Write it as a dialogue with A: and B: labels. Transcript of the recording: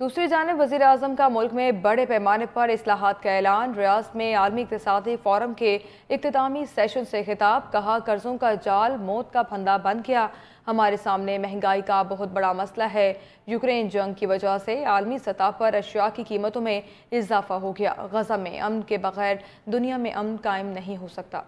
A: दूसरी जानब वजी अजम का मुल्क में बड़े पैमाने पर असलाहत का ऐलान रियाज में आलमी इकतदी फोरम के अख्तामी सेशन से खिताब कहा कर्जों का जाल मौत का फंदा बन गया हमारे सामने महंगाई का बहुत बड़ा मसला है यूक्रेन जंग की वजह से आलमी सतह पर अशिया की कीमतों में इजाफा हो गया गजा में अमन के बगैर दुनिया में अमन कायम नहीं हो सकता